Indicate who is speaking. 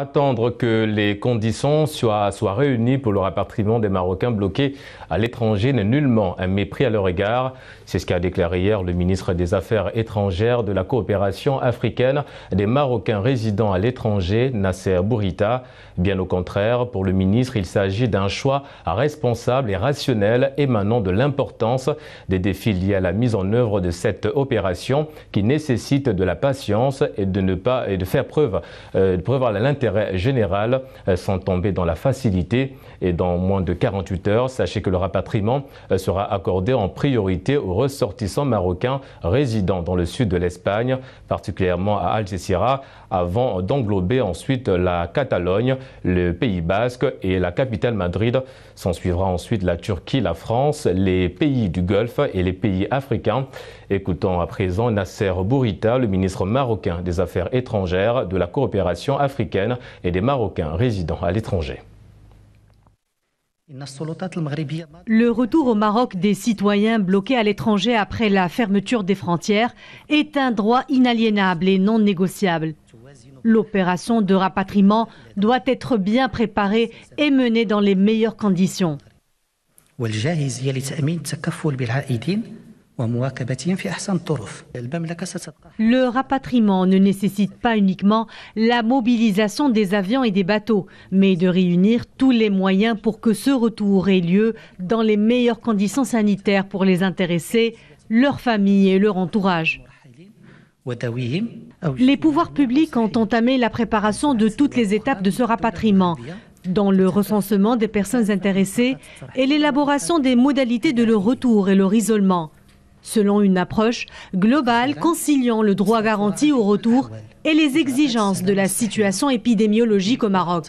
Speaker 1: Attendre que les conditions soient, soient, réunies pour le rapatriement des Marocains bloqués à l'étranger n'est nullement un mépris à leur égard. C'est ce qu'a déclaré hier le ministre des Affaires étrangères de la coopération africaine des Marocains résidant à l'étranger, Nasser Bourita. Bien au contraire, pour le ministre, il s'agit d'un choix responsable et rationnel émanant de l'importance des défis liés à la mise en œuvre de cette opération qui nécessite de la patience et de ne pas et de faire preuve, de euh, preuve à l'intérêt général euh, sont tombés dans la facilité et dans moins de 48 heures, sachez que le rapatriement euh, sera accordé en priorité aux ressortissants marocains résidant dans le sud de l'Espagne, particulièrement à Algeciras, avant d'englober ensuite la Catalogne, le Pays basque et la capitale Madrid. S'en suivra ensuite la Turquie, la France, les pays du Golfe et les pays africains. Écoutons à présent Nasser Bourita, le ministre marocain des Affaires étrangères de la coopération africaine et des Marocains résidant à l'étranger.
Speaker 2: Le retour au Maroc des citoyens bloqués à l'étranger après la fermeture des frontières est un droit inaliénable et non négociable. L'opération de rapatriement doit être bien préparée et menée dans les meilleures conditions. Le rapatriement ne nécessite pas uniquement la mobilisation des avions et des bateaux, mais de réunir tous les moyens pour que ce retour ait lieu dans les meilleures conditions sanitaires pour les intéressés, leurs familles et leur entourage. Les pouvoirs publics ont entamé la préparation de toutes les étapes de ce rapatriement, dont le recensement des personnes intéressées et l'élaboration des modalités de leur retour et leur isolement selon une approche globale conciliant le droit garanti au retour ah et les exigences de la situation épidémiologique au Maroc.